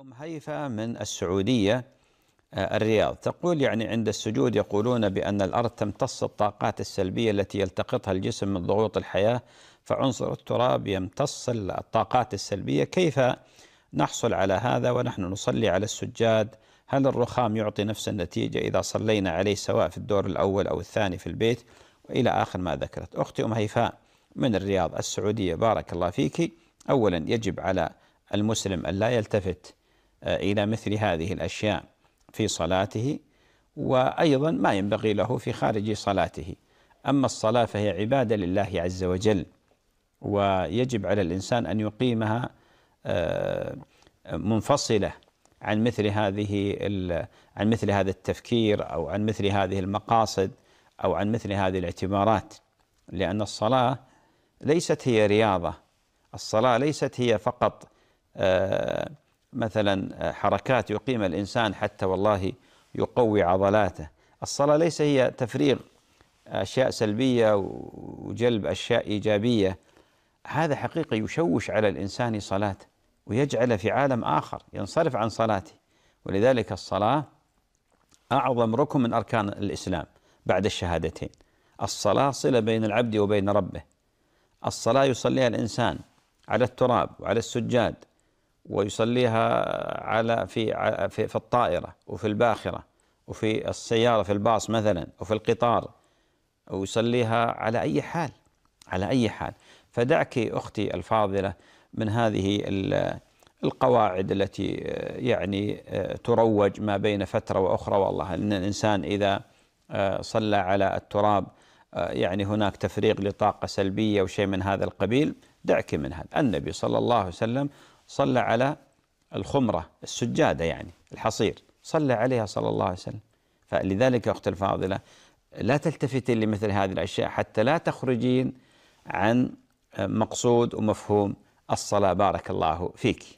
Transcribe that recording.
أم هيفا من السعودية آه، الرياض تقول يعني عند السجود يقولون بأن الأرض تمتص الطاقات السلبية التي يلتقطها الجسم من ضغوط الحياة فعنصر التراب يمتص الطاقات السلبية كيف نحصل على هذا ونحن نصلي على السجاد هل الرخام يعطي نفس النتيجة إذا صلينا عليه سواء في الدور الأول أو الثاني في البيت وإلى آخر ما ذكرت أختي أم هيفاء من الرياض السعودية بارك الله فيك أولا يجب على المسلم أن لا يلتفت آه، إلى مثل هذه الأشياء في صلاته وأيضا ما ينبغي له في خارج صلاته أما الصلاة فهي عبادة لله عز وجل ويجب على الإنسان أن يقيمها آه، منفصلة عن مثل هذه عن مثل هذا التفكير أو عن مثل هذه المقاصد أو عن مثل هذه الاعتبارات لأن الصلاة ليست هي رياضة الصلاة ليست هي فقط آه مثلا آه، حركات يقيم الإنسان حتى والله يقوي عضلاته الصلاة ليس هي تفريغ أشياء سلبية وجلب أشياء إيجابية هذا حقيقة يشوش على الإنسان صلاته ويجعله في عالم آخر ينصرف عن صلاته ولذلك الصلاة أعظم ركن من أركان الإسلام بعد الشهادتين الصلاة صلة بين العبد وبين ربه الصلاة يصليها الإنسان على التراب وعلى السجاد ويصليها على في في, في الطائره وفي الباخره وفي السياره في الباص مثلا وفي القطار ويصليها على اي حال على اي حال فدعك اختي الفاضله من هذه القواعد التي آه، يعني آه، تروج ما بين فتره واخرى والله ان الانسان اذا آه، صلى على التراب يعني هناك تفريغ لطاقه سلبيه وشيء من هذا القبيل دعك من هذا النبي صلى الله عليه وسلم صلى على الخمرة السجادة يعني الحصير صلى عليها صلى الله عليه وسلم فلذلك أخت الفاضلة لا تلتفتين لمثل هذه الأشياء حتى لا تخرجين عن مقصود ومفهوم الصلاة بارك الله فيك